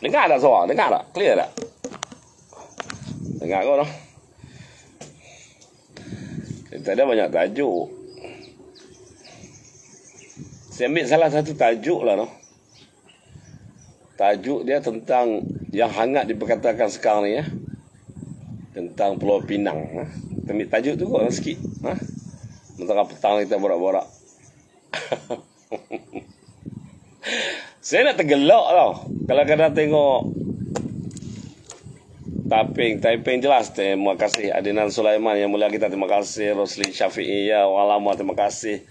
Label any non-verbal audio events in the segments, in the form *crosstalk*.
dengar tak suara dengar tak clear tak dengar kau dong kita ada banyak tajuk saya ambil salah satu tajuk lah noh. tajuk dia tentang yang hangat diperkatakan sekarang ni ya tentang Pulau Pinang ha? kita ambil tajuk tu kot sikit ha? mentara petang kita borak-borak saya nak tergelak tau. Kalau kena tengok taping, taping jelas. Terima kasih Adinan Sulaiman yang mulia kita. Terima kasih Rosli Syafiq. Ya, walamah. Terima kasih.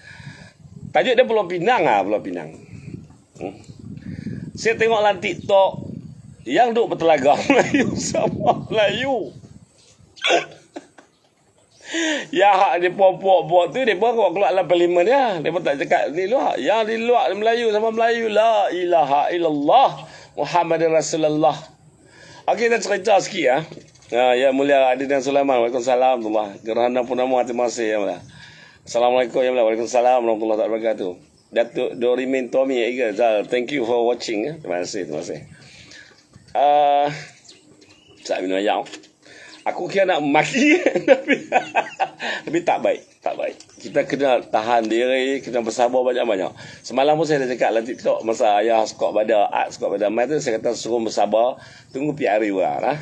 Tajuk dia Pulau Pinang lah, Pulau Pinang. Hmm. Saya tengok lah TikTok yang duk bertelaga *laughs* Melayu sama Melayu. Ya hak ni puak buat tu dia pun keluar keluar dalam parlimen dia. Dia pun tak cakap ni luar. Yang di luar ya, Melayu sama Melayu la ilaha illallah Muhammad Rasulullah. Okey kita cerita sikit ya. Ha. Ya mulia Adin dan Sulaiman. Waalaikumsalam tuan. Gerhana purnama terima kasih ya mula. Assalamualaikum ya mula. Waalaikumsalam warahmatullahi wabarakatuh. Datuk Dorimin Tommy Ega ya, Zal. Thank you for watching. Terima kasih terima kasih. Uh, saya minum ayam. Aku kira nak maki *laughs* tapi, tapi tak baik Tak baik Kita kena tahan diri Kena bersabar banyak-banyak Semalam pun saya dah cakap Lantik TikTok Masa ayah skop pada Art skok pada Mai tu saya kata Suruh bersabar Tunggu pihak hari lah.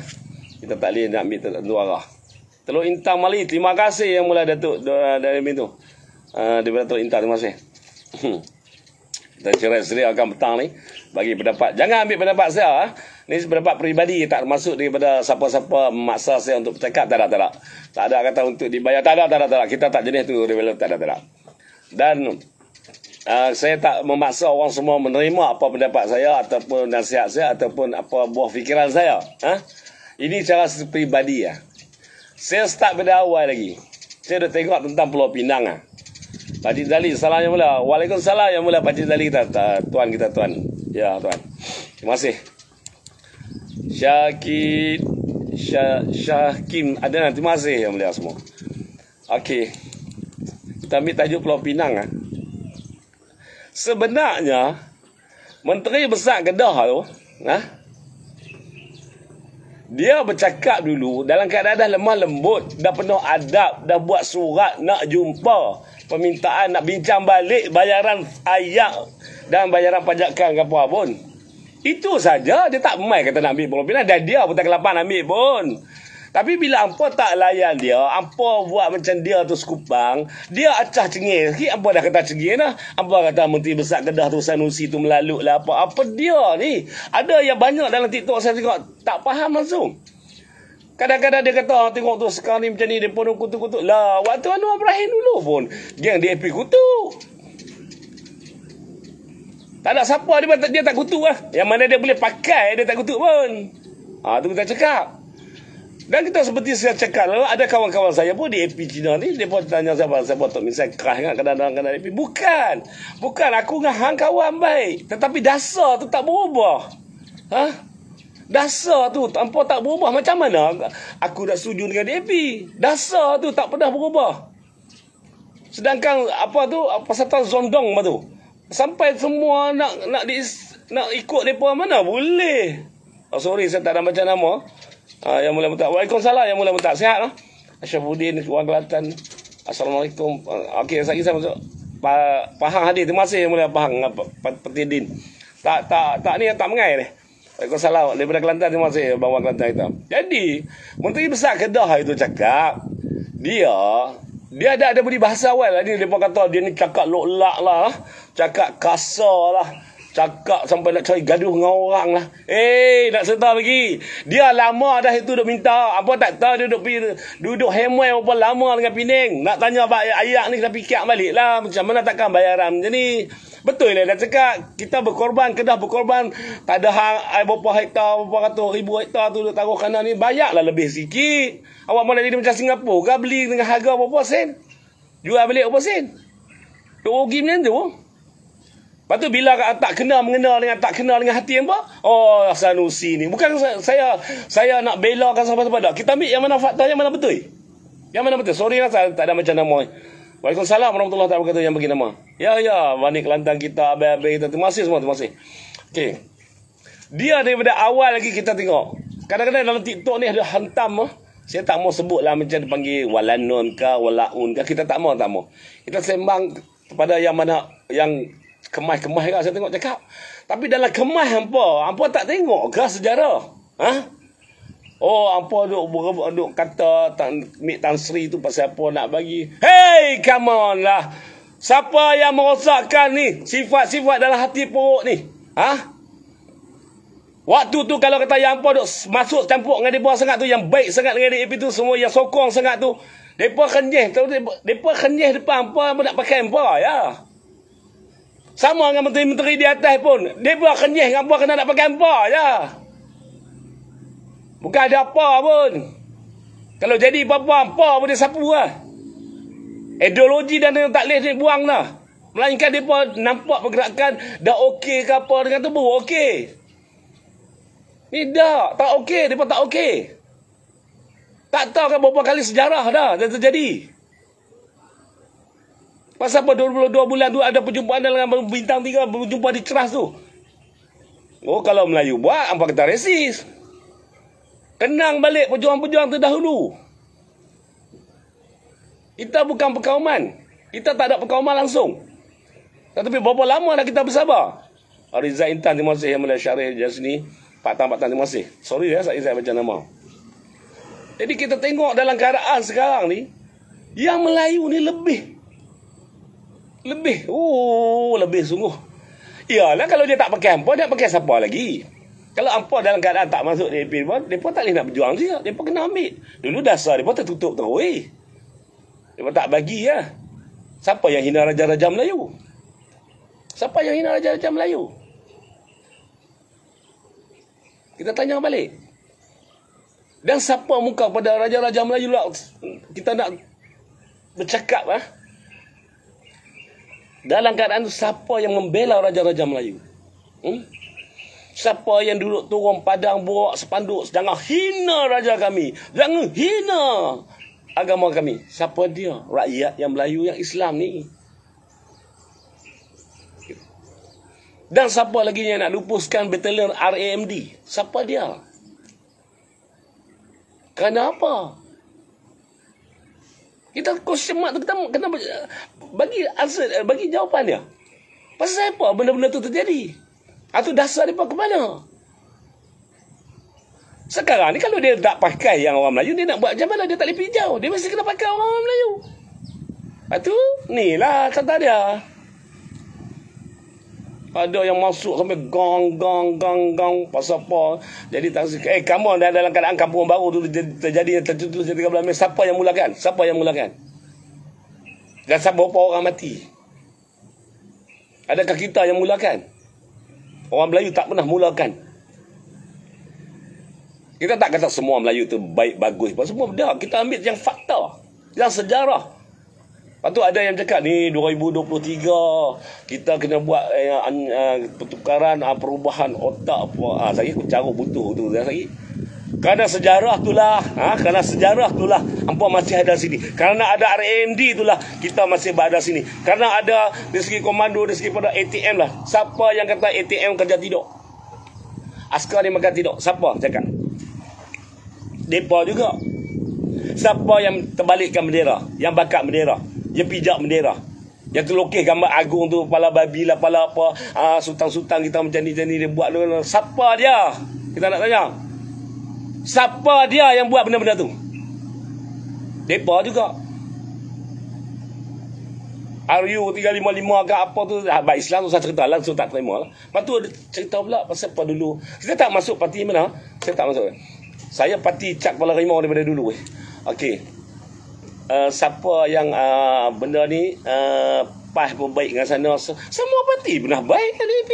Kita tak boleh nak ambil Tentu arah Teluk Intan Mali Terima kasih yang mula Datuk Dari minggu uh, ah, Daripada Teluk Intan Terima kasih hmm. Kita cerai sendiri Akan petang ni Bagi pendapat Jangan ambil pendapat saya Ha ini pendapat peribadi tak masuk daripada siapa-siapa memaksa saya untuk bercakap tak ada tak ada. Tak ada kata untuk dibayar tak ada tak ada tak ada. Kita tak jenis tu develop tak ada tak ada. Dan uh, saya tak memaksa orang semua menerima apa pendapat saya ataupun nasihat saya ataupun apa buah fikiran saya. Ha? Ini cara peribadi ya. Saya start dari awal lagi. Saya dah tengok tentang Pulau Pinang ah. Ya. Pak Zali, salam yang mula. Waalaikumsalam yang mula Pak Zali kita, tuan kita, tuan. Ya, tuan. Terima kasih. Syakir syakim Ada nanti masih yang melihat semua Okey Kita ambil tajuk Pulau Pinang ha. Sebenarnya Menteri Besar Kedah tu ha, Dia bercakap dulu Dalam keadaan dah lemah lembut Dah penuh adab Dah buat surat Nak jumpa Permintaan Nak bincang balik Bayaran ayak Dan bayaran pajakan Kepua pun itu saja dia tak main kata nak ambil bola dan dia pun tak lapan ambil pun. Tapi bila hangpa tak layan dia, hangpa buat macam dia tu skupang, dia acah cengeng. Sikit hangpa dah kata cengeng dah. Hangpa kata menteri besar Kedah tu Sanusi tu melalut lah. apa. Apa dia ni? Ada yang banyak dalam TikTok saya tengok tak faham langsung. Kadang-kadang dia kata, tengok tu sekarang ni macam ni, dia pun kutuk-kutuk. Lah, waktu Anwar Ibrahim dulu pun, geng DAP kutuk. Tak ada siapa dia, dia, tak kutuk lah. Yang mana dia boleh pakai, dia tak kutuk pun. Ha, tu kita cakap. Dan kita seperti saya cakap, ada kawan-kawan saya pun di AP Cina ni, dia pun tanya saya siapa, siapa tu misalnya kerah kan, kadang-kadang AP. Bukan. Bukan, aku dengan hang kawan baik. Tetapi dasar tu tak berubah. Ha? Dasar tu tanpa tak berubah macam mana aku dah setuju dengan DAP. Dasar tu tak pernah berubah. Sedangkan apa tu Apa persatuan Zondong tu sampai semua nak nak di, nak ikut depa mana boleh. Oh, sorry saya tak ada baca nama. Ha, yang mula minta Waalaikumsalam yang mula minta sihat lah. Asyafuddin Kuang Kelantan. Assalamualaikum. Ah, okey saya saya masuk. Pa, pahang hadir Terima kasih yang mula pahang peti din. Tak tak tak ni tak mengai ni. Eh. Waalaikumsalam daripada Kelantan terima kasih bang Wang Kelantan itu. Jadi menteri besar Kedah itu cakap dia dia ada ada budi bahasa awal lah. Dia, dia pun kata dia ni cakap lok lak lah cakap kasar lah cakap sampai nak cari gaduh dengan orang lah. Eh, hey, nak serta lagi. Dia lama dah itu duk minta. Apa tak tahu dia duk, duduk hemway berapa lama dengan Pening. Nak tanya Pak Ayak ni, kita fikir balik lah. Macam mana takkan bayaran macam ni. Betul lah, dah cakap. Kita berkorban, kedah berkorban. Tak ada hang, ay, berapa hektar, berapa ratus ribu hektar tu duk taruh kanan ni. lah lebih sikit. Awak mahu nak jadi macam Singapura. Kau beli dengan harga berapa sen? Jual balik berapa sen? Tu rugi macam tu. Lepas tu bila tak kena mengena dengan tak kena dengan hati apa? Oh, Sanusi ni. Bukan saya saya nak bela kan siapa-siapa dah. Kita ambil yang mana fakta yang mana betul. Yang mana betul. Sorry lah tak ada macam nama. Waalaikumsalam warahmatullahi wabarakatuh yang bagi nama. Ya ya, Wani Kelantan kita abang-abang kita terima kasih semua, terima kasih. Okey. Dia daripada awal lagi kita tengok. Kadang-kadang dalam TikTok ni ada hantam ah. saya tak mau sebut lah macam dia panggil walanun ke walaun ke. Kita tak mau, tak mau. Kita sembang kepada yang mana yang Kemah-kemah ke saya tengok cakap. Tapi dalam kemah hampa, hampa tak tengok ke sejarah? Ha? Oh, hampa duk berebut duk kata tak mik tan sri tu pasal apa nak bagi. Hey, come on lah. Siapa yang merosakkan ni sifat-sifat dalam hati puruk ni? Ha? Waktu tu kalau kata yang hampa duk masuk tempoh, dengan dia sangat tu, yang baik sangat dengan dia itu semua yang sokong sangat tu, depa kenyeh, depa kenyeh depan hampa nak pakai hampa ya. Sama dengan menteri-menteri di atas pun. Dia pun kenyih dengan buah kena nak pakai apa je. Bukan ada apa pun. Kalau jadi apa-apa, apa pun dia sapu lah. Ideologi dan yang tak boleh ni buang lah. Melainkan dia pun nampak pergerakan dah okey ke apa dengan tubuh. Okey. Ni dah. Tak okey. Dia pun tak okey. Tak tahu kan berapa kali sejarah dah. Dah terjadi. Dah Pasal apa 22 bulan tu ada perjumpaan dengan bintang tiga berjumpa di ceras tu. Oh kalau Melayu buat apa kita resis. Kenang balik pejuang-pejuang terdahulu. Kita bukan pekauman, Kita tak ada perkauman langsung. Tetapi berapa lama dah kita bersabar? Ariza Intan terima kasih yang mulia syarif di sini. Pak Tan, Pak Tan terima kasih. Sorry ya saya baca nama. Jadi kita tengok dalam keadaan sekarang ni. Yang Melayu ni lebih lebih. Oh, lebih sungguh. Iyalah kalau dia tak pakai hampa, dia nak pakai siapa lagi? Kalau hampa dalam keadaan tak masuk DAP pun, mereka tak boleh nak berjuang dia. Mereka kena ambil. Dulu dasar mereka tertutup terus. Mereka tak bagi Ya. Siapa yang hina Raja-Raja Melayu? Siapa yang hina Raja-Raja Melayu? Kita tanya balik. Dan siapa muka pada Raja-Raja Melayu lah? Kita nak bercakap lah. Ha? Dalam keadaan itu siapa yang membela raja-raja Melayu? Hmm? Siapa yang duduk turun padang buruk sepanduk sedang hina raja kami? sedang hina agama kami. Siapa dia? Rakyat yang Melayu yang Islam ni. Dan siapa lagi yang nak lupuskan battalion RAMD? Siapa dia? Kenapa? Kita kosmat kita kenapa bagi answer, bagi jawapan dia. Pasal apa benda-benda tu terjadi? Atau dasar dia ke mana? Sekarang ni kalau dia tak pakai yang orang Melayu, dia nak buat macam Dia tak boleh pinjau. Dia mesti kena pakai orang, -orang Melayu. Lepas tu, ni kata dia. Ada yang masuk sampai gong, gong, gong, gong. Pasal apa? Jadi tak sikit. Eh, kamu on. Dalam keadaan kampung baru tu terjadi yang tertutup. Siapa yang mulakan? Siapa yang mulakan? Siapa yang mulakan? Dan sebab berapa orang mati? Adakah kita yang mulakan? Orang Melayu tak pernah mulakan. Kita tak kata semua Melayu tu baik, bagus. Semua dah Kita ambil yang fakta. Yang sejarah. Lepas tu ada yang cakap ni 2023 kita kena buat eh, uh, pertukaran, uh, perubahan otak. Ah, saya carut butuh tu. saya kerana sejarah itulah, ha? kerana sejarah itulah hangpa masih ada sini. Kerana ada R&D itulah kita masih berada sini. Kerana ada dari segi komando, dari segi pada ATM lah. Siapa yang kata ATM kerja tidur? Askar ni makan tidur. Siapa cakap? Depa juga. Siapa yang terbalikkan bendera? Yang bakat bendera? Yang pijak bendera? Yang terlukis gambar agung tu, kepala babi lah, kepala apa, ah, sultan-sultan kita macam ni, macam ni, dia buat tu. Siapa dia? Kita nak tanya. Siapa dia yang buat benda-benda tu? Depa juga. RU 355 agak apa tu Abang ah, Islam tu saya cerita langsung tak terima lah Lepas tu cerita pula pasal apa dulu Kita tak masuk parti mana ah. Saya tak masuk Saya parti cak kepala rimau daripada dulu eh. Okey uh, Siapa yang uh, benda ni uh, Pas pun baik dengan sana Semua parti pernah baik kan DAP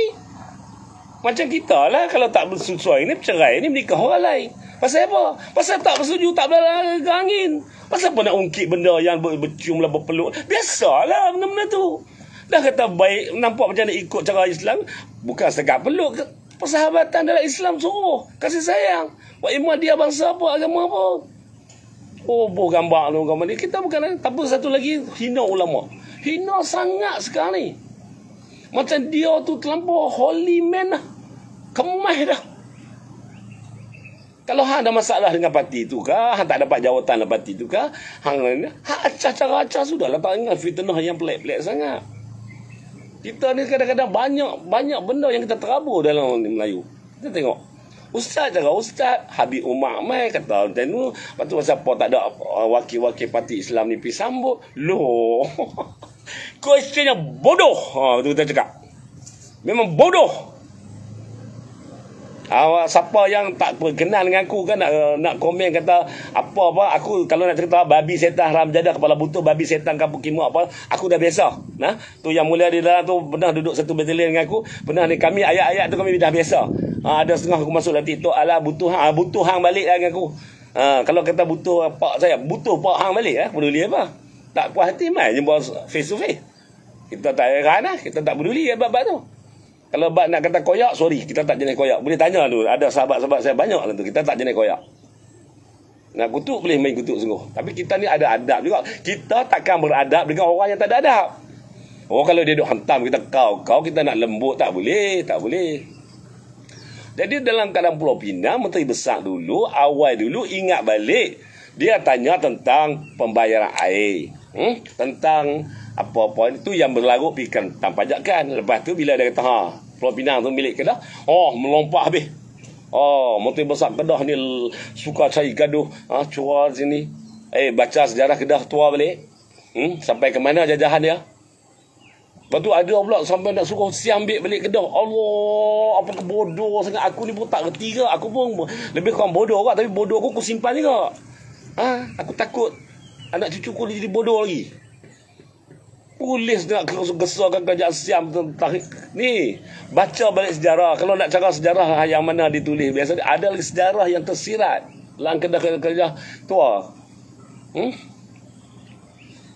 Macam kita lah Kalau tak bersesuai ni bercerai ni menikah orang lain Pasal apa? Pasal tak bersetuju tak berlari ke angin. Pasal apa nak ungkit benda yang bercium lah berpeluk. Biasalah benda-benda tu. Dah kata baik nampak macam nak ikut cara Islam. Bukan setakat peluk. Persahabatan dalam Islam suruh. Kasih sayang. Wa imam dia bangsa apa? Agama apa? Oh, boh gambar tu. Gambar ni. Kita bukan. Tapi satu lagi. Hina ulama. Hina sangat sekarang ni. Macam dia tu terlampau holy man lah. Kemah dah. Kalau hang ada masalah dengan parti itu kah, hang tak dapat jawatan dengan parti itu kah, hang ni hang acah-acah sudah lah tak ingat fitnah yang pelik-pelik sangat. Kita ni kadang-kadang banyak banyak benda yang kita terabur dalam Melayu. Kita tengok. Ustaz cakap, Ustaz Habib Umar Mai kata macam tu. Lepas tu pasal tak ada uh, wakil-wakil parti Islam ni pergi sambut. Loh. *laughs* Kau istrinya bodoh. Ha, tu kita cakap. Memang bodoh. Awak siapa yang tak berkenan dengan aku kan nak, eh, nak komen kata apa apa aku kalau nak cerita babi setan haram jadah kepala butuh babi setan kampung kimo apa aku dah biasa nah tu yang mulia di dalam tu pernah duduk satu batalion dengan aku pernah ni kami ayat-ayat tu kami dah biasa ha, ada setengah aku masuk dalam TikTok ala butuh hang ah, butuh hang balik lah dengan aku ha, kalau kata butuh eh, pak saya butuh pak hang balik eh peduli apa tak puas hati mai jumpa face to face kita tak heran eh, kita tak peduli apa-apa tu kalau bab nak kata koyak, sorry, kita tak jenis koyak. Boleh tanya tu, ada sahabat-sahabat saya banyak lah tu, kita tak jenis koyak. Nak kutuk boleh main kutuk sungguh. Tapi kita ni ada adab juga. Kita takkan beradab dengan orang yang tak ada adab. Oh kalau dia duk hantam kita kau, kau kita nak lembut tak boleh, tak boleh. Jadi dalam keadaan Pulau Pinang, Menteri Besar dulu, awal dulu ingat balik. Dia tanya tentang pembayaran air. Hmm? Tentang apa-apa itu yang berlaku pikan tanpa pajakan. Lepas tu bila dia kata, ha, Pulau Pinang tu milik Kedah. Oh, melompat habis. Oh, Menteri Besar Kedah ni suka cari gaduh. Ha, ah, cua sini. Eh, baca sejarah Kedah tua balik. Hmm, sampai ke mana jajahan dia? Lepas tu ada pula sampai nak suruh siam ambil balik Kedah. Allah, apa ke bodoh sangat. Aku ni pun tak reti ke. Aku pun lebih kurang bodoh kot. Tapi bodoh aku, aku simpan juga. Ha, aku takut anak cucu aku jadi bodoh lagi. Polis nak kesuakan kerja siam tentang ni. Baca balik sejarah. Kalau nak cakap sejarah yang mana ditulis. Biasanya ada lagi sejarah yang tersirat. Dalam kerja-kerja tua. Hmm?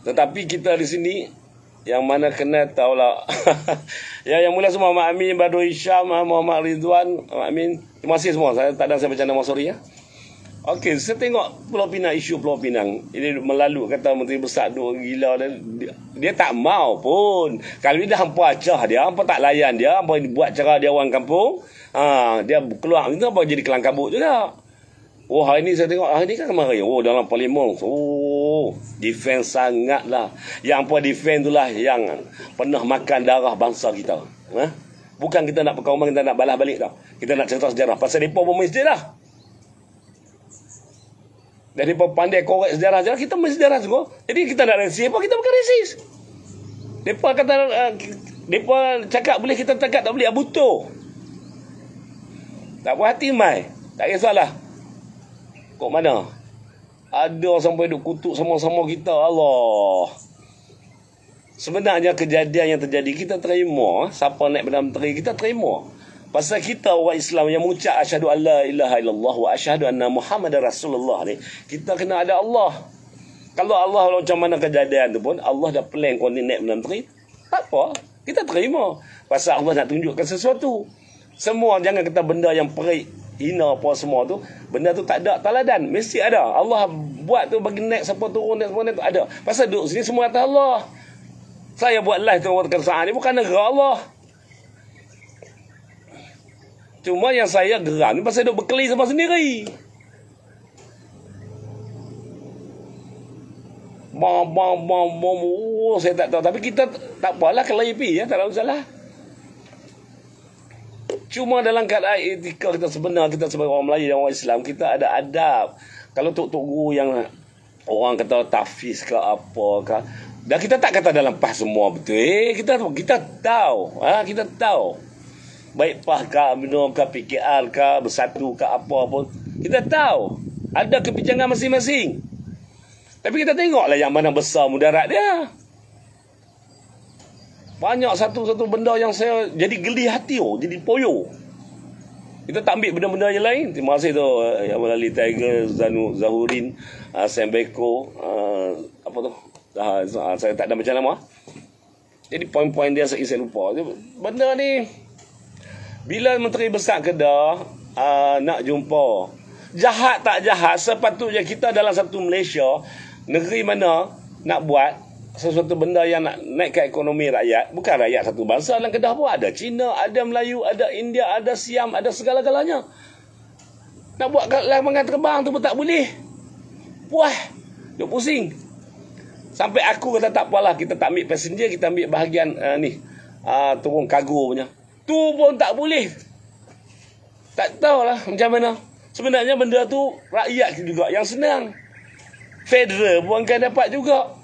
Tetapi kita di sini. Yang mana kena taulah *laughs* ya, yang mulia semua. Mak Amin, Badu Isyam, Muhammad Ridwan. Mak Amin. Terima kasih semua. Saya tak ada saya bercanda. Maaf, sorry ya. Okey, saya tengok Pulau Pinang, isu Pulau Pinang. Ini melalu kata Menteri Besar dua gila dan dia, dia, tak mau pun. Kalau dia hampa acah dia, hampa tak layan dia, hampa buat cara dia orang kampung, ha, dia keluar, itu apa jadi kelang kabut juga. Oh, hari ni saya tengok, hari ni kan kemarin. Oh, dalam parlimen. Oh, defense sangatlah. Yang apa defend itulah yang pernah makan darah bangsa kita. Ha? Bukan kita nak perkauman, kita nak balas balik tau. Kita nak cerita sejarah. Pasal mereka pun masjid lah. Dari pandai korek sejarah sejarah kita mesti sejarah semua. Jadi kita nak resis apa kita bukan resis. Depa kata uh, depa cakap boleh kita cakap tak boleh abuto. Ya, tak puas hati mai. Tak kisahlah. Kok mana? Ada sampai duk kutuk sama-sama kita. Allah. Sebenarnya kejadian yang terjadi kita terima, siapa naik benda menteri kita terima. Pasal kita orang Islam yang mengucap asyhadu alla ilaha illallah wa asyhadu anna muhammadar rasulullah ni, kita kena ada Allah. Kalau Allah macam mana kejadian tu pun, Allah dah plan kau ni naik menteri, apa? Kita terima. Pasal Allah nak tunjukkan sesuatu. Semua jangan kata benda yang perik, hina apa semua tu, benda tu tak ada taladan, mesti ada. Allah buat tu bagi naik siapa turun naik siapa tu ada. Pasal duduk sini semua atas Allah. Saya buat live tu orang kata ah, ni bukan negara Allah. Cuma yang saya geram ni saya duk berkeli sama sendiri. Bang, bang, bang, bang, oh, saya tak tahu. Tapi kita tak apalah kelahi pi, ya. Tak ada salah. Cuma dalam keadaan etika kita sebenar, kita sebagai orang Melayu dan orang Islam, kita ada adab. Kalau tok-tok guru yang orang kata tafis ke apa ke, dan kita tak kata dalam pas semua betul. Eh, kita kita tahu. Ha, kita tahu baik pah kah, minum kah, PKR kah, bersatu kah, apa pun. Kita tahu ada kebijakan masing-masing. Tapi kita tengoklah yang mana besar mudarat dia. Banyak satu-satu benda yang saya jadi geli hati, oh, jadi poyo. Kita tak ambil benda-benda yang lain. Terima kasih tu yang eh, melalui Tiger, Zanu, Zahurin, uh, ah, Sembeko, uh, ah, apa tu? Uh, saya tak ada macam nama. Jadi poin-poin dia saya lupa. Benda ni bila Menteri Besar Kedah uh, nak jumpa, jahat tak jahat, sepatutnya kita dalam satu Malaysia, negeri mana nak buat sesuatu benda yang nak naik ke ekonomi rakyat, bukan rakyat satu bangsa dalam Kedah pun ada Cina, ada Melayu, ada India, ada Siam, ada segala-galanya. Nak buat lapangan terbang tu pun tak boleh. Puas. Duk pusing. Sampai aku kata tak apalah, kita tak ambil passenger, kita ambil bahagian uh, ni. Uh, turun kargo punya tu pun tak boleh. Tak tahulah macam mana. Sebenarnya benda tu rakyat juga yang senang. Federal pun kan dapat juga.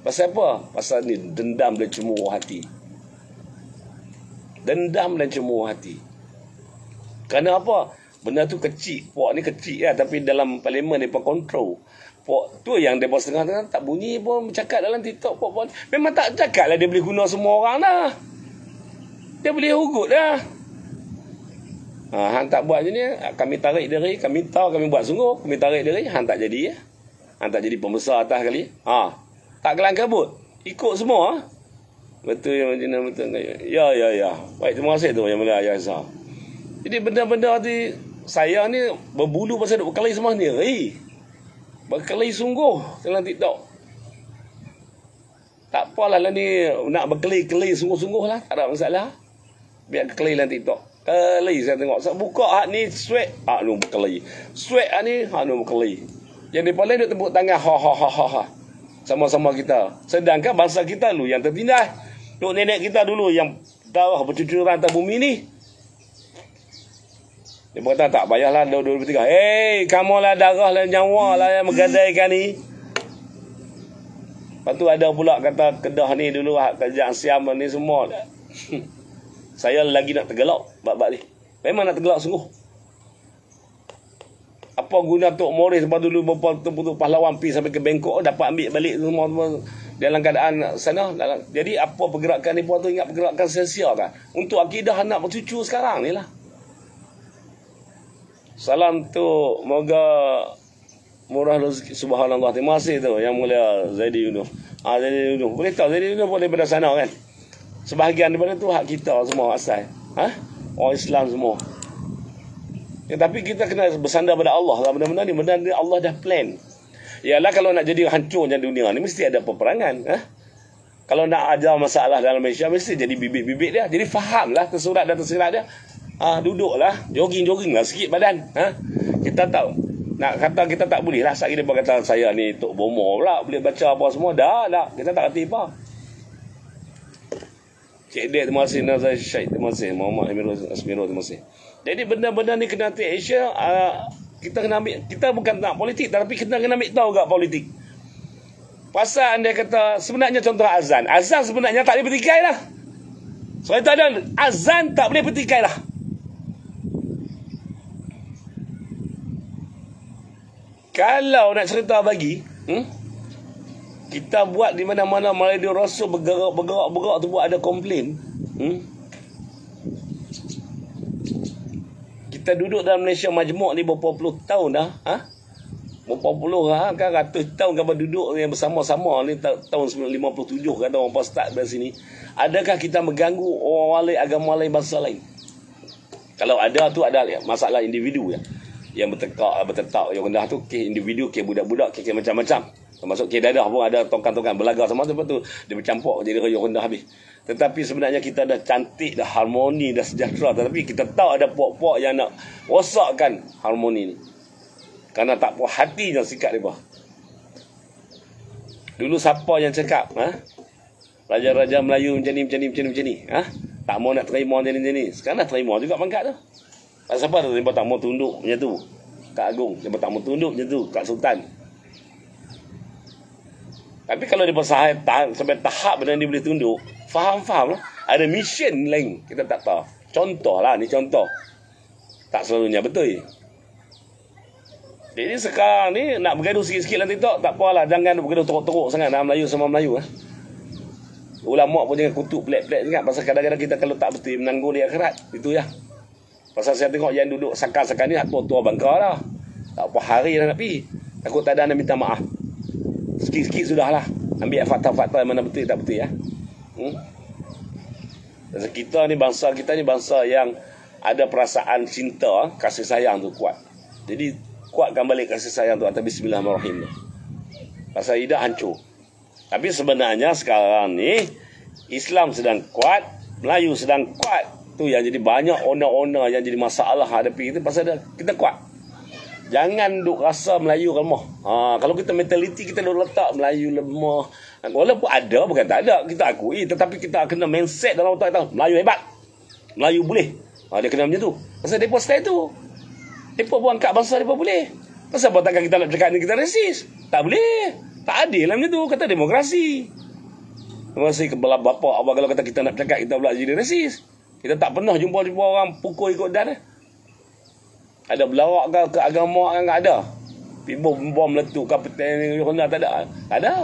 Pasal apa? Pasal ni dendam dan cemburu hati. Dendam dan cemburu hati. Kerana apa? Benda tu kecil. Pok ni kecil lah. Tapi dalam parlimen dia pun kontrol. Pok tu yang dia setengah tengah tak bunyi pun bercakap dalam TikTok. pok -puak. Memang tak cakap lah dia boleh guna semua orang lah. Dia boleh hugut lah. Ha, hang tak buat ni, ah, kami tarik diri, kami tahu kami buat sungguh, kami tarik diri, Han tak jadi. Ya? Hang tak jadi pembesar atas kali. Ha, tak kelam kabut. Ikut semua. Ah. Betul yang macam mana, betul. Ya, ya, ya. Baik, terima kasih tu yang mulia Ayah Azhar. Jadi benda-benda tadi, saya ni berbulu pasal duk berkelahi semua ni. Hei, berkelahi sungguh dalam TikTok. Tak apalah lah ni nak berkelahi-kelahi sungguh-sungguh lah. Tak ada masalah biar kekeli lah nanti tu. Keli saya tengok. Saya buka hak ah, ni sweat. Hak ah, ah, ni kekeli. Sweat hak ni hak ni kekeli. Yang dia paling duk tepuk tangan. Ha ha ha ha ha. Sama-sama kita. Sedangkan bangsa kita dulu yang tertindas. Duk nenek kita dulu yang darah bercucuran atas bumi ni. Dia berkata tak payahlah 2023. Hei, kamu lah darah lah nyawa lah yang menggadaikan ni. Lepas tu ada pula kata Kedah ni dulu hak kerja Siam ni semua. *laughs* saya lagi nak tergelak bab-bab ni. Memang nak tergelak sungguh. Apa guna Tok Morris sebab dulu beberapa tempat pahlawan pergi sampai ke Bangkok oh, dapat ambil balik semua-semua dalam keadaan sana. Dalam, jadi apa pergerakan ni pun tu ingat pergerakan sia-sia kan? Untuk akidah anak cucu sekarang ni lah. Salam tu moga murah rezeki subhanallah. Terima kasih tu yang mulia Zaidi Yunus. Ah ha, Zaidi Yunus. Boleh tahu Zaidi Yunus boleh pada sana kan? Sebahagian daripada tu hak kita semua asal. Ha? Orang Islam semua. Ya, tapi kita kena bersandar pada Allah lah benda-benda ni. Benda ni Allah dah plan. Ialah kalau nak jadi hancur macam dunia ni mesti ada peperangan. Ha? Kalau nak ada masalah dalam Malaysia mesti jadi bibit-bibit dia. Jadi fahamlah tersurat dan tersirat dia. Ha, duduklah. Jogging-jogging lah sikit badan. Ha? Kita tahu. Nak kata kita tak boleh lah. Sekarang dia berkata saya ni Tok Bomo pula. Boleh baca apa semua. Dah, dah. Kita tak kata apa. Cik Dek terima kasih Nazai Syed terima kasih Muhammad Emirul Asmiro terima kasih jadi benda-benda ni kena take action uh, ah, kita kena ambil kita bukan nak politik tapi kita kena ambil tahu gak politik pasal anda kata sebenarnya contoh azan azan sebenarnya tak boleh bertikai lah Soalnya tak ada azan tak boleh bertikai lah kalau nak cerita bagi hmm? kita buat di mana-mana radio rasul bergerak-bergerak bergerak tu buat ada komplain hmm? kita duduk dalam Malaysia majmuk ni berapa puluh tahun dah ha? berapa puluh lah kan ratus tahun kan duduk yang bersama-sama ni tahun 1957 kan orang pastat dari sini adakah kita mengganggu orang lain agama lain bangsa lain kalau ada tu ada ya, masalah individu ya yang bertekak bertetak yang rendah tu ke individu ke budak-budak ke macam-macam -budak, Termasuk kedadah pun ada tongkang-tongkang belaga sama tu. Lepas tu dia bercampur jadi royok rendah habis. Tetapi sebenarnya kita dah cantik, dah harmoni, dah sejahtera. Tetapi kita tahu ada puak-puak yang nak rosakkan harmoni ni. karena tak puas hati yang sikap mereka. Dulu siapa yang cakap? Ha? Raja-raja Melayu macam ni, macam ni, macam ni, macam ni. Ha? Tak mau nak terima macam ni, macam ni. Sekarang dah terima juga pangkat tu. Tak siapa tu, mereka tak mau tunduk macam tu. Kak Agung, mereka tak mau tunduk macam tu. Kak Sultan, tapi kalau dia bersahai sampai tahap benda dia boleh tunduk, faham-faham lah. Ada mission lain, kita tak tahu. Contoh lah ni contoh. Tak selalunya betul. Jadi sekarang ni nak bergaduh sikit-sikit nanti tak tak apalah jangan bergaduh teruk-teruk sangat dalam Melayu sama Melayu ah. Eh. Ulama pun jangan kutuk pelik-pelik sangat pasal kadang-kadang kita kalau tak betul menanggung dia akhirat itu ya. Pasal saya tengok yang duduk sangka-sangka ni tua-tua bangka dah. Tak apa hari dah nak pergi. Takut tak ada nak minta maaf. Sikit-sikit sudahlah. Ambil fakta-fakta mana betul tak betul ya. Hmm? kita ni bangsa kita ni bangsa yang ada perasaan cinta, kasih sayang tu kuat. Jadi kuatkan balik kasih sayang tu atas bismillahirrahmanirrahim. Rasa idah hancur. Tapi sebenarnya sekarang ni Islam sedang kuat, Melayu sedang kuat. Tu yang jadi banyak owner-owner yang jadi masalah hadapi kita pasal kita kuat. Jangan duk rasa Melayu lemah. Ha, kalau kita mentaliti kita duk letak Melayu lemah. Walaupun ada bukan tak ada kita akui tetapi kita kena mindset dalam otak kita Melayu hebat. Melayu boleh. Ha, dia kena macam tu. Pasal depa style tu. Depa buang angkat bangsa depa boleh. Pasal apa takkan kita nak cakap ni kita resis? Tak boleh. Tak adil lah macam tu kata demokrasi. Demokrasi kepala bapa apa kalau kata kita nak cakap kita pula jadi resis. Kita tak pernah jumpa-jumpa orang pukul ikut darah. Eh ada belawak ke, ke agama kan tak ada tiba bom letup ke petang tak ada tak ada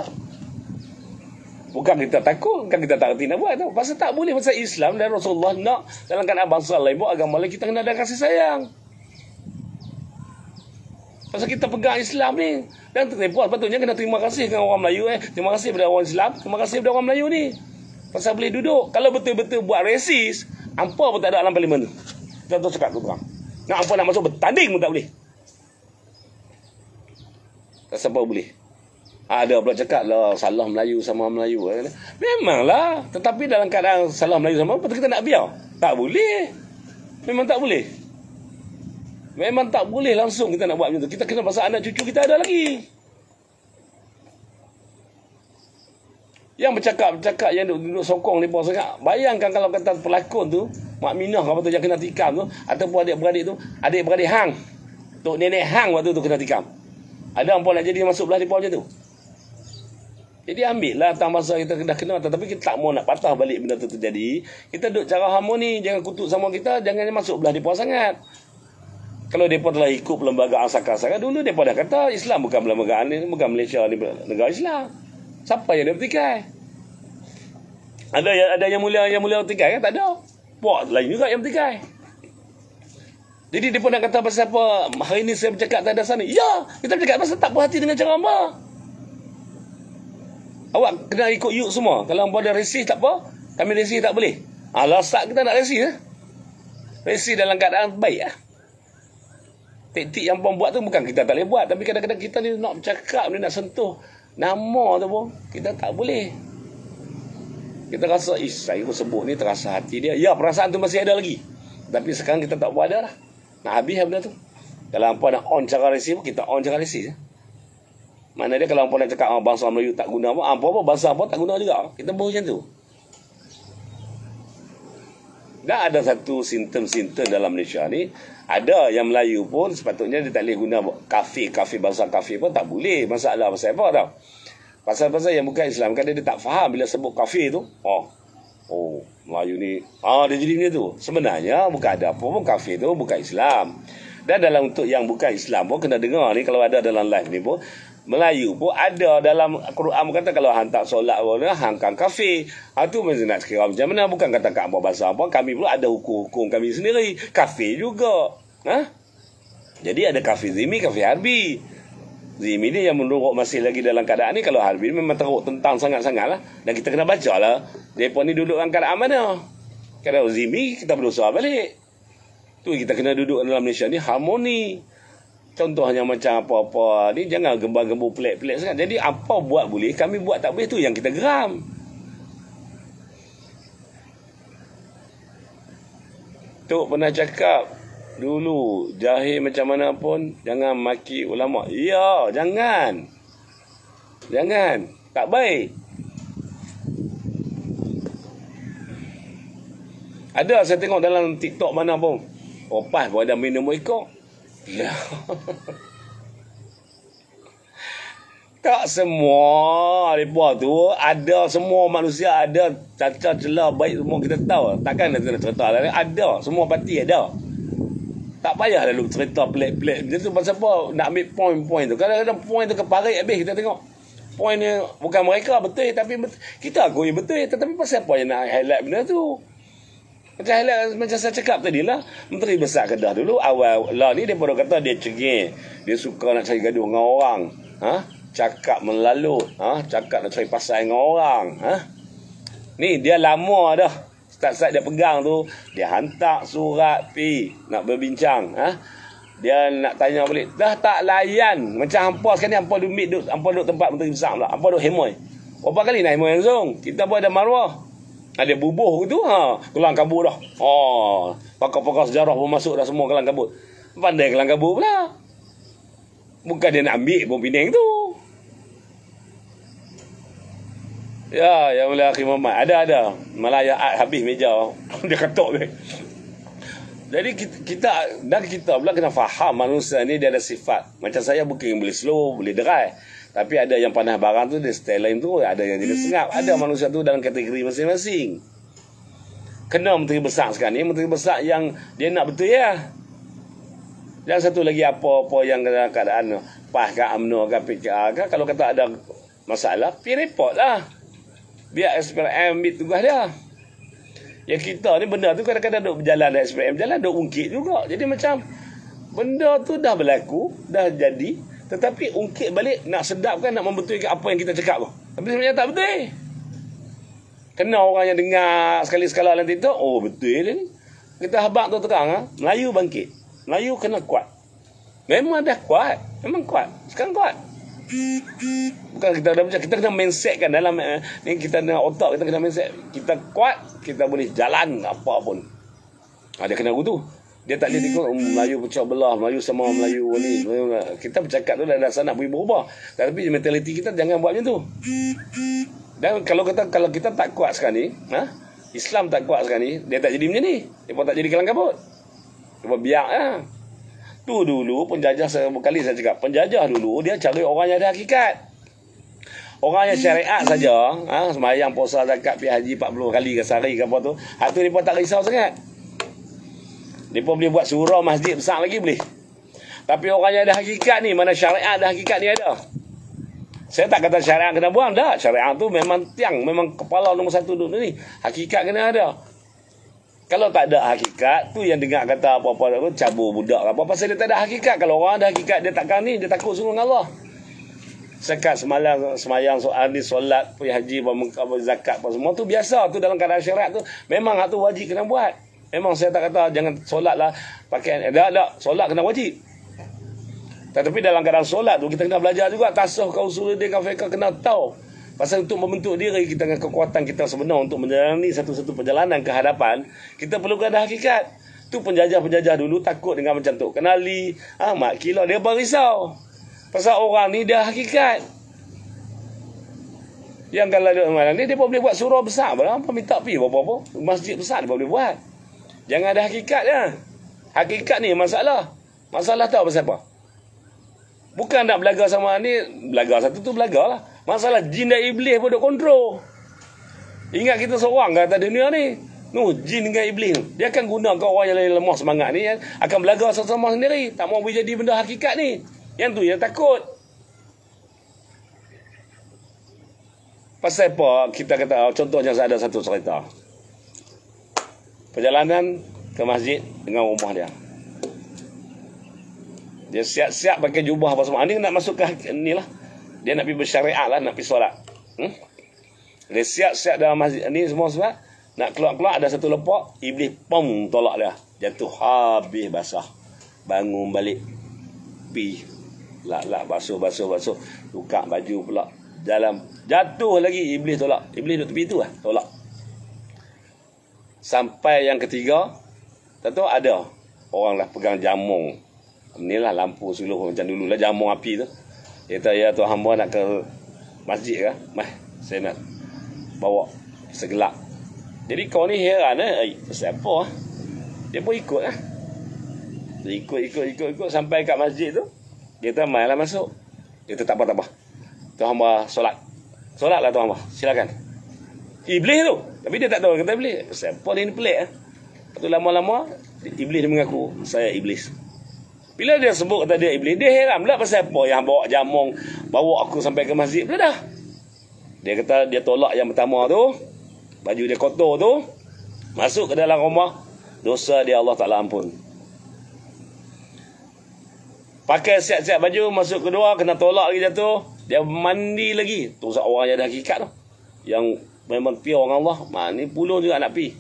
Bukan kita takut, bukan kita tak reti nak buat tau. Pasal tak boleh, pasal Islam dan Rasulullah nak dalam kan abang lain buat agama lain, kita kena ada kasih sayang. Pasal kita pegang Islam ni, dan terlepas patutnya kena terima kasih dengan orang Melayu eh. Terima kasih kepada orang Islam, terima kasih kepada orang Melayu ni. Pasal boleh duduk. Kalau betul-betul buat resis, apa pun tak ada dalam parlimen tu. Contoh cakap tu orang. Nak apa nak masuk bertanding pun tak boleh. Tak sampai boleh. Ada pula cakap lah salah Melayu sama Melayu. Memanglah. Tetapi dalam keadaan salah Melayu sama apa kita nak biar? Tak boleh. Memang tak boleh. Memang tak boleh langsung kita nak buat macam tu. Kita kena pasal anak cucu kita ada lagi. yang bercakap-bercakap yang duduk sokong mereka sangat bayangkan kalau kata pelakon tu Mak Minah kalau tu yang kena tikam tu ataupun adik-beradik tu adik-beradik hang Tok Nenek hang waktu tu kena tikam ada pun nak jadi masuk belah mereka macam tu jadi ambil lah tang masa kita dah kena. tetapi kita tak mau nak patah balik benda tu terjadi kita duduk cara harmoni jangan kutuk sama kita jangan masuk belah mereka sangat kalau mereka telah ikut lembaga asal-asal dulu mereka dah kata Islam bukan lembaga ini bukan Malaysia ini negara Islam Siapa yang dia bertikai? Ada yang ada yang mulia yang mulia bertikai kan? Tak ada. Buat lain juga yang bertikai. Jadi dia pun nak kata pasal apa? Hari ini saya bercakap tak ada sana. Ya, kita bercakap pasal tak berhati dengan ceramah. Awak kena ikut yuk semua. Kalau hangpa ada resih tak apa. Kami resih tak boleh. Alasak kita nak resih eh? Ya. Resih dalam keadaan baik ah. Eh? Taktik yang hangpa buat tu bukan kita tak boleh buat, tapi kadang-kadang kita ni nak bercakap ni nak sentuh Nama tu pun kita tak boleh. Kita rasa, ih saya pun sebut ni terasa hati dia. Ya perasaan tu masih ada lagi. Tapi sekarang kita tak buat dah lah. Nak habis lah benda tu. Kalau hampa nak on cara resi pun kita on cara resi. Ya? Mana dia kalau hampa nak cakap oh, ah, bangsa Melayu tak guna pun. Ah, hampa apa bangsa apa tak guna juga. Kita buat macam tu. Dah ada satu simptom-simptom dalam Malaysia ni ada yang Melayu pun sepatutnya dia tak boleh guna kafe, kafe bahasa kafe pun tak boleh. Masalah pasal apa tau? Pasal-pasal yang bukan Islam kan dia tak faham bila sebut kafe tu. Oh. Oh, Melayu ni. Ah, dia jadi macam tu. Sebenarnya bukan ada apa pun kafe tu bukan Islam. Dan dalam untuk yang bukan Islam pun kena dengar ni kalau ada dalam live ni pun Melayu pun ada dalam Quran kata kalau hang tak solat pun hang kan kafir. Ha tu mesti nak kira macam mana bukan kata kat apa bahasa apa kami pula ada hukum-hukum kami sendiri kafir juga. Ha? Jadi ada kafir zimi, kafir harbi. Zimi ni yang menurut masih lagi dalam keadaan ni kalau harbi memang teruk tentang sangat-sangat lah. Dan kita kena baca lah. Mereka ni duduk dalam keadaan mana? Kalau zimi kita berusaha balik. Tu kita kena duduk dalam Malaysia ni harmoni. Contohnya macam apa-apa ni jangan gembar-gembur pelik-pelik sangat. Jadi apa buat boleh, kami buat tak boleh tu yang kita geram. Tok pernah cakap dulu jahil macam mana pun jangan maki ulama. Ya, jangan. Jangan. Tak baik. Ada saya tengok dalam TikTok mana pun. Opah pun ada minum ikut. Ya. *laughs* tak semua lepa tu ada semua manusia ada cacat celah baik semua kita tahu takkan nak kena cerita lah ada semua parti ada tak payah lalu cerita pelik-pelik dia tu pasal apa nak ambil point poin tu kadang-kadang poin tu keparik habis kita tengok Point ni bukan mereka betul tapi betul. kita akui betul tetapi pasal apa yang nak highlight benda tu kalau macam saya cakap tadi lah Menteri Besar Kedah dulu Awal lah ni dia baru kata dia cengeng Dia suka nak cari gaduh dengan orang ha? Cakap melalut ha? Cakap nak cari pasal dengan orang ha? Ni dia lama dah Start-start dia pegang tu Dia hantar surat pi Nak berbincang ha? Dia nak tanya balik Dah tak layan Macam hampa sekarang ni Hampa duduk, hampa duduk tempat Menteri Besar pula Hampa duduk hemoy Berapa kali nak hemoy langsung Kita buat ada maruah ada bubuh tu ha kelang kabut dah ha pakar-pakar sejarah pun masuk dah semua kelang kabut pandai kelang kabut pula bukan dia nak ambil pun pinang tu ya ya mulia akhi Muhammad ada ada malaya ad habis meja *laughs* dia ketok dia jadi kita, kita dan kita pula kena faham manusia ni dia ada sifat macam saya bukan boleh slow boleh drive tapi ada yang panah barang tu dia style lain tu ada yang jadi hmm. sengap. Ada hmm. manusia tu dalam kategori masing-masing. Kena menteri besar sekarang ni, menteri besar yang dia nak betul ya. Dan satu lagi apa-apa yang dalam keadaan PAH ke UMNO ke PKR ke, kalau kata ada masalah, pergi report lah. Biar SPM ambil tugas dia. Ya kita ni benda tu kadang-kadang duk berjalan SPM, jalan duk ungkit juga. Jadi macam benda tu dah berlaku, dah jadi, tetapi ungkit balik nak sedap kan nak membetulkan apa yang kita cakap tu. Tapi sebenarnya tak betul. Kena orang yang dengar sekali-sekala nanti tu, oh betul dia ni. Kita habak tu terang, ha? Melayu bangkit. Melayu kena kuat. Memang dah kuat. Memang kuat. Sekarang kuat. Bukan kita dah macam, kita kena kan dalam, eh, ni kita kena otak, kita kena mindset. Kita kuat, kita boleh jalan apa pun. Ada ah, kena aku tu. Dia tak boleh tengok hmm, Melayu pecah belah, Melayu sama Melayu ni. Kita bercakap tu dah sana, nak berubah. Tapi mentaliti kita jangan buat macam tu. Dan kalau kita kalau kita tak kuat sekarang ni, ha? Islam tak kuat sekarang ni, dia tak jadi macam ni. Dia pun tak jadi kelang kabut. Dia pun biar ha? Tu dulu penjajah saya kali saya cakap, penjajah dulu dia cari orang yang ada hakikat. Orang yang syariat saja, ha? semayang, puasa, zakat, pergi haji 40 kali ke sehari ke apa tu. Hatu ni pun tak risau sangat. Dia pun boleh buat surau masjid besar lagi boleh. Tapi orang yang ada hakikat ni, mana syariat ada hakikat ni ada. Saya tak kata syariat kena buang, dah. Syariat tu memang tiang, memang kepala nombor satu dunia ni. Hakikat kena ada. Kalau tak ada hakikat, tu yang dengar kata apa-apa tu, cabur budak lah. apa pasal dia tak ada hakikat. Kalau orang ada hakikat, dia takkan ni, dia takut sungguh dengan Allah. Sekat semalam, semayang, soal ni, solat, puyah haji, zakat, apa semua tu biasa. Tu dalam keadaan syariat tu, memang hak tu wajib kena buat. Memang saya tak kata jangan solat lah pakai dah tak. Solat kena wajib. Tetapi dalam keadaan solat tu kita kena belajar juga tasawuf kau suruh dia kau fikir kena tahu. Pasal untuk membentuk diri kita dengan kekuatan kita sebenar untuk menjalani satu-satu perjalanan ke hadapan, kita perlu ada hakikat. Tu penjajah-penjajah dulu takut dengan macam tu. Kenali, ah mak kilo dia berisau. Pasal orang ni dia hakikat. Yang kalau dia, ni dia pun boleh buat surau besar. Berapa minta pergi berapa-apa. Masjid besar dia boleh buat. Jangan ada hakikat ya. Hakikat ni masalah. Masalah tahu pasal apa? Bukan nak belaga sama ni, belaga satu tu belagalah. Masalah jin dan iblis pun duk kontrol. Ingat kita seorang kat dunia ni. Nuh, jin dengan iblis Dia akan guna kau orang yang lemah semangat ni. Ya. Akan belaga sama-sama sendiri. Tak mahu jadi benda hakikat ni. Yang tu yang takut. Pasal apa kita kata, contohnya saya ada satu cerita perjalanan ke masjid dengan rumah dia. Dia siap-siap pakai jubah apa semua. Ini ah, nak masuk ke ni lah. Dia nak pergi bersyariat, lah, nak pergi solat. Hmm? Dia siap-siap dalam masjid ni semua semua. Nak keluar-keluar ada satu lepak. Iblis pom tolak dia. Jatuh habis basah. Bangun balik. Pi. Lak-lak basuh-basuh basuh. Tukar baju pula. Jalan. Jatuh lagi iblis tolak. Iblis duduk tepi tu lah. Tolak. Sampai yang ketiga, tentu ada orang lah pegang jamung. lah lampu suluh macam dulu lah jamung api tu. Dia kata, ya Tuan Hamba nak ke masjid ke? Mah, saya nak bawa segelap. Jadi kau ni heran eh? eh siapa? Ah? Dia pun ikut lah. Eh? Ikut, ikut, ikut, ikut sampai kat masjid tu. Dia kata, mai lah masuk. Dia kata, tak apa, tak apa. Tuan Hamba solat. Solat lah Tuan Hamba. Silakan. Iblis eh, tu. Tapi dia tak tahu kata Iblis. Siapa dia ni pelik. Eh? Lepas tu lama-lama, Iblis dia mengaku, saya Iblis. Bila dia sebut kata dia Iblis, dia heran pula pasal apa yang bawa jamong, bawa aku sampai ke masjid. Bila dah. Dia kata dia tolak yang pertama tu. Baju dia kotor tu. Masuk ke dalam rumah. Dosa dia Allah Ta'ala ampun. Pakai siap-siap baju, masuk kedua, kena tolak lagi dia Dia mandi lagi. Tu orang yang ada hakikat tu. Yang memang pi orang Allah. Ha, ni juga nak pi.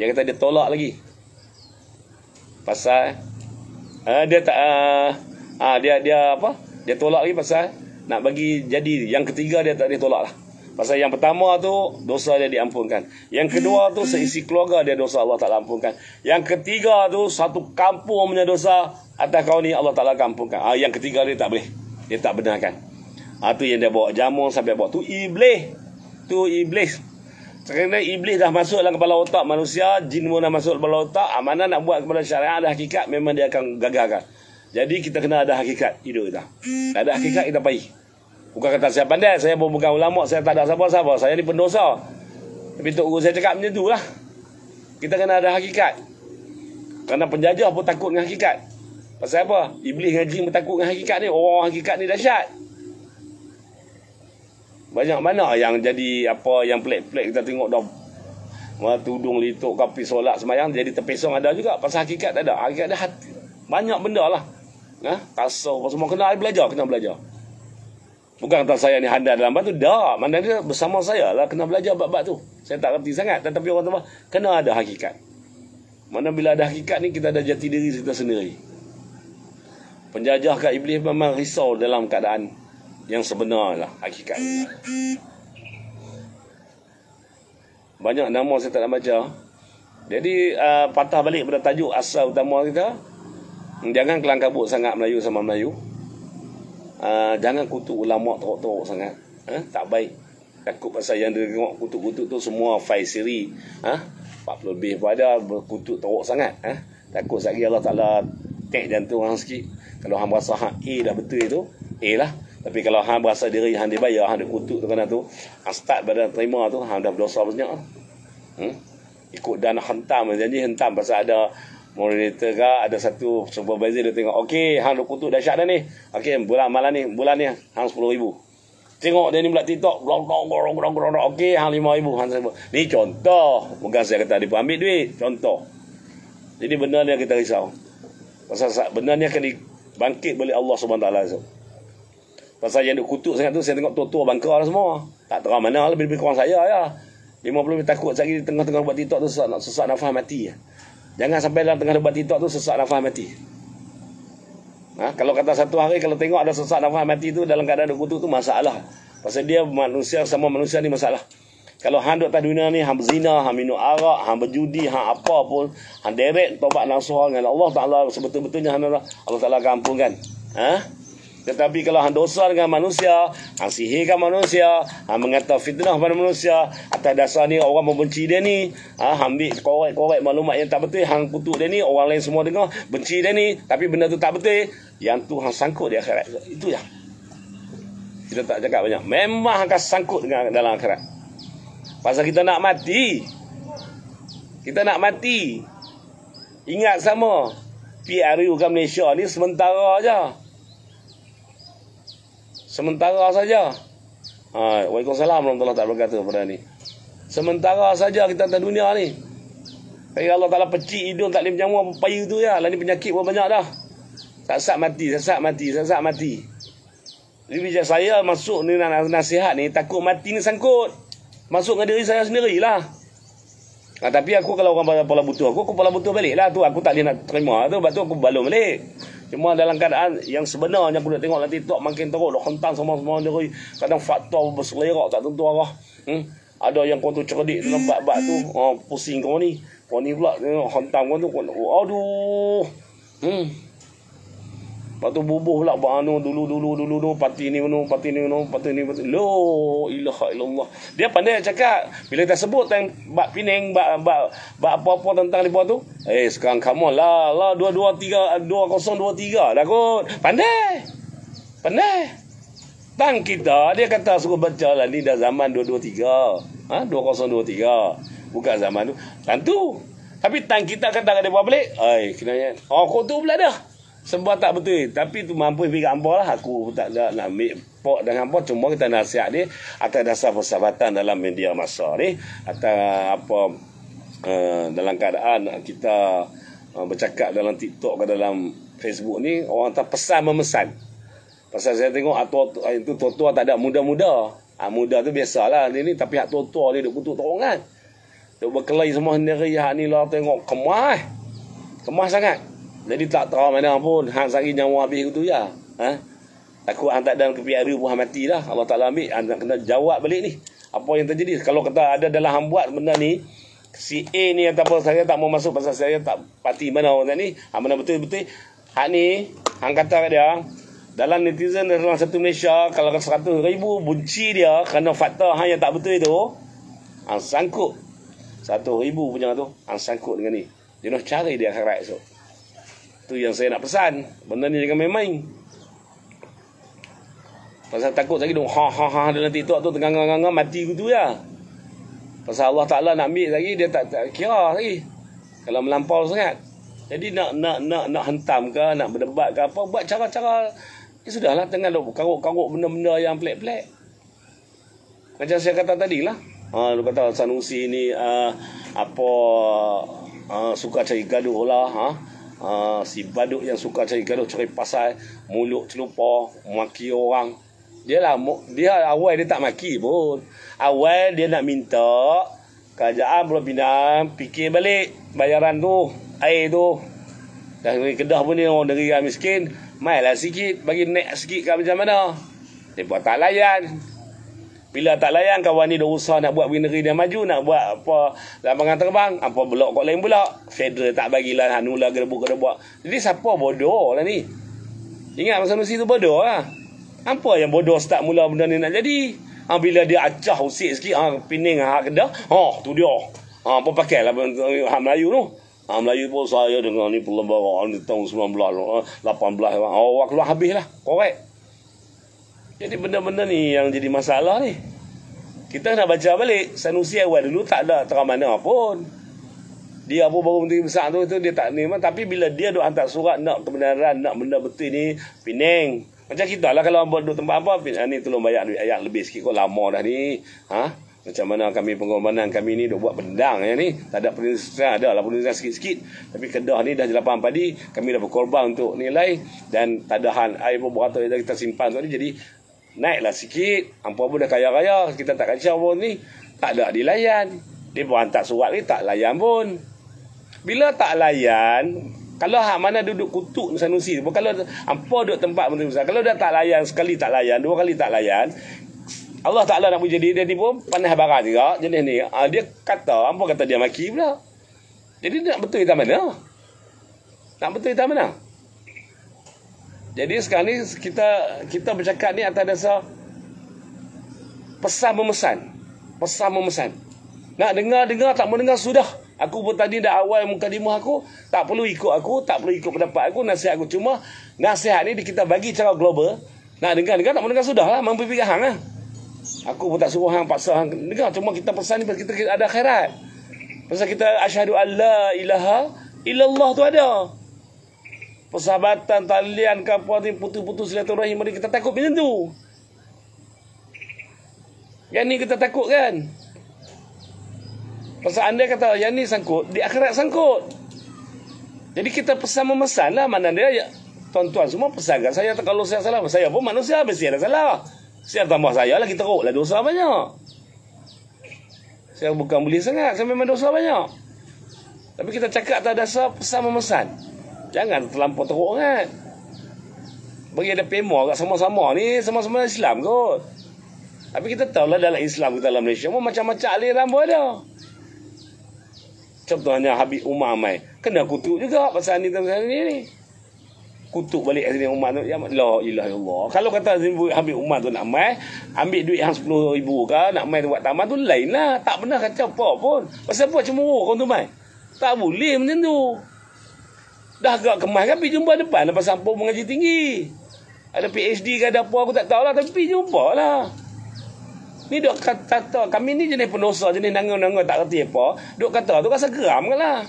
Dia kata dia tolak lagi. Pasal uh, dia tak uh, uh, dia dia apa? Dia tolak lagi pasal nak bagi jadi yang ketiga dia tak ditolak lah. Pasal yang pertama tu dosa dia diampunkan. Yang kedua tu seisi keluarga dia dosa Allah tak ampunkan. Yang ketiga tu satu kampung punya dosa atas kau ni Allah Taala ampunkan. Ah yang ketiga dia tak boleh. Dia tak benarkan. Ah ha, yang dia bawa jamu sampai bawa tu iblis tu iblis kerana iblis dah masuk dalam kepala otak manusia jin pun dah masuk dalam kepala otak amanah nak buat kepada syariah ada hakikat memang dia akan gagalkan jadi kita kena ada hakikat hidup kita ada hakikat kita pergi bukan kata saya pandai saya pun bukan ulama saya tak ada siapa-siapa saya ni pendosa tapi tok guru saya cakap macam tu lah kita kena ada hakikat kerana penjajah pun takut dengan hakikat pasal apa iblis dengan jin pun takut dengan hakikat ni orang oh, hakikat ni dahsyat banyak mana yang jadi apa yang pelik-pelik kita tengok dah tudung lituk kapi solat semayang jadi terpesong ada juga pasal hakikat tak ada hakikat ada hati banyak benda lah eh? kasar apa semua kena belajar kena belajar bukan tak saya ni handal dalam batu dah mana dia bersama saya lah kena belajar bab-bab tu saya tak kerti sangat tetapi orang tambah kena ada hakikat mana bila ada hakikat ni kita ada jati diri kita sendiri penjajah kat iblis memang risau dalam keadaan yang sebenarlah hakikat banyak nama saya tak nak baca jadi uh, patah balik pada tajuk asal utama kita jangan kelang kabut sangat Melayu sama Melayu uh, jangan kutuk ulama teruk-teruk sangat eh? tak baik takut pasal yang dia tengok kutuk-kutuk tu semua file siri eh? Ah, 40 lebih pada berkutuk teruk sangat eh? takut sekali Allah Ta'ala tek jantung orang sikit kalau hamba sahak A eh, dah betul itu A eh lah tapi kalau hang berasa diri hang dibayar, hang dikutuk tu kena tu, hang start badan terima tu, hang dah berdosa banyak. Hmm? Ikut dan hentam janji hentam pasal ada monitor ke, ada satu supervisor dia tengok. Okey, hang dikutuk dahsyat dah ni. Okey, bulan malam ni, bulan ni hang ribu Tengok dia ni pula TikTok. Okey, hang lima ribu. sepuluh ribu Ni contoh. Bukan saya kata dia pun ambil duit. Contoh. Jadi benar ni yang kita risau. Pasal benar ni akan dibangkit oleh Allah SWT. Pasal yang duk kutuk sangat tu saya tengok tua-tua bangka lah semua. Tak tahu mana lah, lebih-lebih kurang saya ya. Lah. 50 takut sekali di tengah-tengah buat TikTok tu sesak, sesak nafas mati. Jangan sampai dalam tengah buat TikTok tu sesak nafas mati. Ha? Kalau kata satu hari kalau tengok ada sesak nafas mati tu dalam keadaan duk kutuk tu masalah. Pasal dia manusia sama manusia ni masalah. Kalau hang duk atas dunia ni hang berzina, hang minum arak, hang berjudi, hang apa pun, hang derek tobat nasuha dengan Allah Taala sebetul-betulnya hang Allah Taala akan ampunkan. Ha? Tetapi kalau hang dosa dengan manusia, hang sihirkan manusia, hang mengata fitnah pada manusia, atas dasar ni orang membenci dia ni, ha, hang ambil korek-korek maklumat yang tak betul, hang kutuk dia ni, orang lain semua dengar, benci dia ni, tapi benda tu tak betul, yang tu hang sangkut di akhirat. Itu yang. Kita tak cakap banyak. Memang hang akan sangkut dengan dalam akhirat. Pasal kita nak mati. Kita nak mati. Ingat sama. PRU kan Malaysia ni sementara aja. Sementara saja. Hai, Waalaikumsalam warahmatullahi wabarakatuh pada ini. Sementara saja kita di dunia ni. Kaya Allah Ta'ala pecik hidung tak boleh menjamu apa payu tu ya. Lah ni penyakit pun banyak dah. Sasak mati, sasak mati, sasak mati. Jadi saya masuk ni nasihat ni, takut mati ni sangkut. Masuk dengan diri saya sendiri lah. Nah, ha, tapi aku kalau orang pala butuh aku, aku pala butuh balik lah tu. Aku tak boleh nak terima tu, lepas tu aku balung balik. Cuma dalam keadaan yang sebenarnya aku nak tengok nanti tok makin teruk dok hentang semua-semua dia kui. Kadang faktor berselera tak tentu arah. Hmm? Ada yang kau tu cerdik dalam bab tu. Oh, pusing kau ni. Kau ni pula tengok hentang kau tu. Kau, aduh. Hmm. Lepas tu bubuh lah buat anu dulu dulu dulu dulu parti ni anu parti ni anu parti ni parti lo ilaha illallah. Dia pandai cakap bila dah sebut tentang bab Pinang bab bab bab apa-apa tentang lipo tu. Eh sekarang kamu lah lah 223 2023 dah kot. Pandai. Pandai. tang kita dia kata suruh baca lah ni dah zaman 223. Ha 2023. Bukan zaman tu. Tentu. Tapi tang kita kata dia buat balik. Ai kena. Oh kau tu pula dah. Sembah tak betul. Tapi tu mampu pergi ke lah. Aku tak ada nak ambil pok dengan pok. Cuma kita nasihat ni atas dasar persahabatan dalam media masa ni. Atas apa uh, dalam keadaan kita uh, bercakap dalam TikTok ke dalam Facebook ni. Orang tak pesan memesan. Pasal saya tengok atau ah, ah, itu tua-tua tak ada muda-muda. Ha, muda tu biasalah. ni ni tapi hak tua-tua dia duduk kutuk terongan. Dia berkelahi semua sendiri. Hak ni lah tengok kemah. Kemah sangat. Jadi tak tahu mana pun hang sari nyawa habis gitu ya. Ha? Aku hang tak dalam ke PR pun hang mati dah. Allah Taala ambil hang nak kena jawab balik ni. Apa yang terjadi? Kalau kata ada dalam hang buat benda ni, si A ni ataupun saya tak mau masuk pasal saya tak pati. mana orang ni. Hang mana betul-betul hak ni hang kata kat dia dalam netizen dalam satu Malaysia kalau kata satu ribu bunci dia kerana fakta hang yang tak betul itu hang sangkut satu ribu punya tu hang sangkut dengan ni. Dia nak cari dia akhirat esok. Tu yang saya nak pesan Benda ni jangan main-main Pasal takut lagi dong Ha-ha-ha Dia nanti tu Tu tengah-tengah Mati ke tu ya Pasal Allah Ta'ala nak ambil lagi Dia tak, tak kira lagi Kalau melampau sangat Jadi nak nak nak nak hentam ke Nak berdebat ke apa Buat cara-cara Ya sudahlah Tengah duk karuk-karuk Benda-benda yang pelik-pelik Macam saya kata tadi lah ha, Dia kata Sanusi ni uh, Apa uh, Suka cari gaduh lah Haa ha, si baduk yang suka cari gaduh cari pasal mulut celupa maki orang dia lah dia awal dia tak maki pun awal dia nak minta kerajaan belum pindah fikir balik bayaran tu air tu dah dari kedah pun ni orang negeri yang miskin mailah sikit bagi naik sikit ke macam mana dia buat tak layan bila tak layan kawan ni dah usah nak buat winery dia maju nak buat apa lapangan terbang apa blok kot lain pula. Federal tak bagilah anu lah gerbu. buka buat. Jadi siapa bodoh lah ni? Ingat masa Nusi tu bodoh lah. Apa yang bodoh start mula benda ni nak jadi? Ha, bila dia acah usik sikit, ha, pening ha, kedah, ha, tu dia. Ha, apa pakai lah eh, ha, Melayu tu? Ha, Melayu pun saya dengan ni perlembaran tahun 1918. Ha, oh, keluar habis lah. Correct. Jadi benda-benda ni yang jadi masalah ni. Kita nak baca balik. Sanusi awal dulu tak ada terang mana pun. Dia pun baru menteri besar tu, tu dia tak ni. Tapi bila dia duk hantar surat nak kebenaran, nak benda betul ni, pening. Macam kita lah kalau ambil duduk tempat apa, ah, ni tolong bayar duit ayat lebih sikit. Kau lama dah ni. Ha? Macam mana kami pengorbanan kami ni duk buat bendang ya ni. Tak ada penelitian, ada lah penelitian sikit-sikit. Tapi kedah ni dah jelapan padi, kami dah berkorban untuk nilai. Dan tak ada hal air pun beratur kita simpan tu ni. Jadi Naiklah sikit Ampun pun dah kaya raya Kita tak kacau pun ni Tak ada dilayan Dia pun hantar surat ni Tak layan pun Bila tak layan Kalau hak mana duduk kutuk nusa Nusanusi Kalau Ampun duduk tempat Menteri Kalau dah tak layan Sekali tak layan Dua kali tak layan Allah Ta'ala nak jadi Dia ni pun Panah barat juga Jenis ni ah, Dia kata Ampun kata dia maki pula Jadi dia nak betul kita mana Nak betul kita mana jadi sekarang ni kita kita bercakap ni atas dasar pesan memesan. Pesan memesan. Nak dengar-dengar tak mendengar sudah. Aku pun tadi dah awal mukadimah aku, tak perlu ikut aku, tak perlu ikut pendapat aku, nasihat aku cuma nasihat ni kita bagi secara global. Nak dengar-dengar tak mendengar sudah lah, mampu pergi hang lah. Aku pun tak suruh hang paksa hang dengar cuma kita pesan ni kita ada akhirat. Pasal kita asyhadu alla ilaha illallah tu ada persahabatan, talian, kampuan ni putus-putus silaturahim mari kita takut macam tu. Yang ni kita takut kan? Pasal anda kata yang ni sangkut, di akhirat sangkut. Jadi kita pesan memesan lah mana dia ya. Tuan-tuan semua pesan kat saya kalau saya salah, saya pun manusia mesti ada salah. Siap tambah saya lah, kita lah dosa banyak. Saya bukan boleh sangat, saya memang dosa banyak. Tapi kita cakap tak ada dasar pesan memesan. Jangan terlampau teruk sangat. Bagi ada pemua kat sama-sama ni, sama-sama Islam kot. Tapi kita tahu lah dalam Islam kita dalam Malaysia macam-macam aliran pun ada. Contohnya Habib Umar Amai. Kena kutuk juga pasal ni pasal ni ni. Kutuk balik Azmi Umar tu. Ya La ilah ya Allah. Kalau kata Azmi Habib Umar tu nak mai, ambil duit yang RM10,000 ke, nak mai buat tamat tu lain lah. Tak pernah kacau apa pun. Pasal apa cemuruh kau tu mai? Tak boleh macam tu. Dah agak kemas kan pergi jumpa depan Lepas lah, sampung mengaji tinggi Ada PhD ke ada apa aku tak tahu lah Tapi pergi jumpa lah Ni duk kata, kata Kami ni jenis pendosa Jenis nangang-nangang tak kerti apa Duk kata tu rasa geram ke lah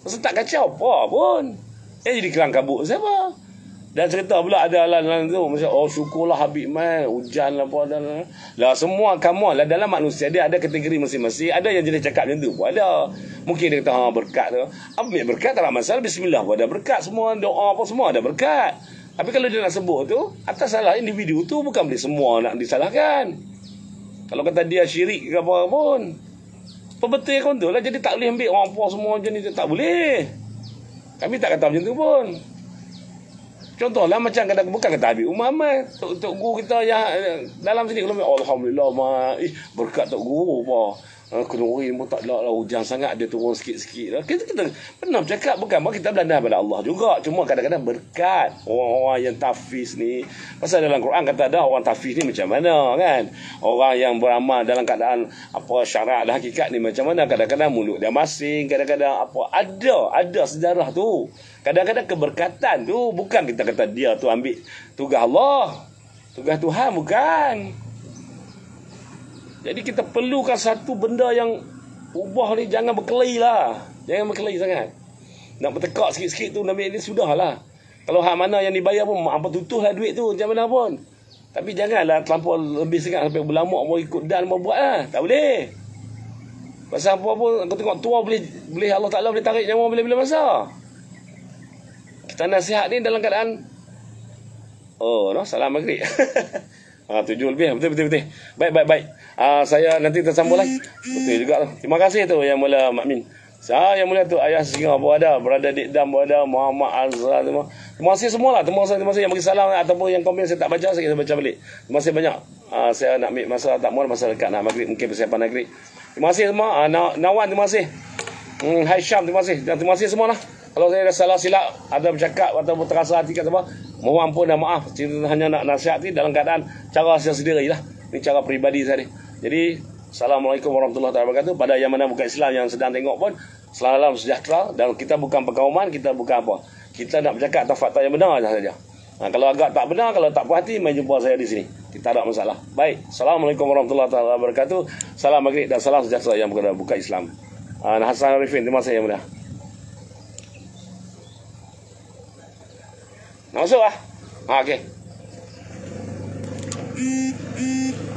Rasa tak kacau apa pun Yang jadi kelang kabut siapa dan cerita pula ada alam tu macam oh syukurlah Habib Man hujan lah apa dan lah semua kamu lah dalam manusia dia ada kategori masing-masing ada yang jenis cakap macam tu pun ada mungkin dia kata ha berkat tu ambil berkat tak masalah bismillah pun ada berkat semua doa apa semua ada berkat tapi kalau dia nak sebut tu atas salah individu tu bukan boleh semua nak disalahkan kalau kata dia syirik ke apa pun pembetul kau tu lah jadi tak boleh ambil orang puas semua jenis ni tak boleh kami tak kata macam tu pun Contohlah macam kata bukan kata Habib Umar Tok, Tok Guru kita yang eh, dalam sini kalau Alhamdulillah mak, ih, berkat Tok Guru. Mak uh, kenuri pun tak lah hujan sangat dia turun sikit-sikit lah. kita, kita pernah bercakap bukan bahawa kita berlandar pada Allah juga cuma kadang-kadang berkat orang-orang yang tafiz ni pasal dalam Quran kata ada orang tafiz ni macam mana kan orang yang beramal dalam keadaan apa syarat dan hakikat ni macam mana kadang-kadang mulut dia masing kadang-kadang apa ada ada sejarah tu kadang-kadang keberkatan tu bukan kita kata dia tu ambil tugas Allah tugas Tuhan bukan jadi kita perlukan satu benda yang ubah ni jangan berkelai lah. Jangan berkelai sangat. Nak bertekak sikit-sikit tu nak ni lah. Kalau hak mana yang dibayar pun apa tutuhlah duit tu macam mana pun. Tapi janganlah terlampau lebih sangat sampai berlamak mau ikut dan mau buat lah. Tak boleh. Pasal apa pun aku tengok tua boleh boleh Allah Taala boleh tarik nyawa bila-bila masa. Kita nasihat ni dalam keadaan Oh, no, salam maghrib. *laughs* Ah tujuh lebih betul betul betul. Baik baik baik. Ah saya nanti tersambung lagi. Betul juga lah. Terima kasih tu yang mula Mak Min. Saya yang mula tu ayah singa pun ada, berada di dam pun ada, Muhammad Azra semua. Terima kasih semualah. Terima kasih terima kasih yang bagi salam ataupun yang komen saya tak baca saya baca balik. Terima kasih banyak. Ah saya nak ambil masa tak mohon masa dekat nak maghrib mungkin persiapan maghrib. Terima kasih semua. Ah, Nawan terima kasih. Hmm, Haisham terima kasih. Dan terima kasih semualah. Kalau saya ada salah silap, ada bercakap atau terasa hati kat apa, mohon ampun dan maaf. Cerita hanya nak nasihat ni dalam keadaan cara saya sendiri lah. Ini cara peribadi saya ni. Jadi, Assalamualaikum warahmatullahi wabarakatuh. Pada yang mana bukan Islam yang sedang tengok pun, selamat malam sejahtera. Dan kita bukan perkauman, kita bukan apa. Kita nak bercakap atas fakta yang benar sahaja. Nah ha, kalau agak tak benar, kalau tak puas hati, mari jumpa saya di sini. Kita ada masalah. Baik. Assalamualaikum warahmatullahi wabarakatuh. Salam maghrib dan salam sejahtera yang bukan Islam. Nah ha, Hassan Arifin, terima kasih yang benar. Masuk lah. Ha, ah, okay. Okay.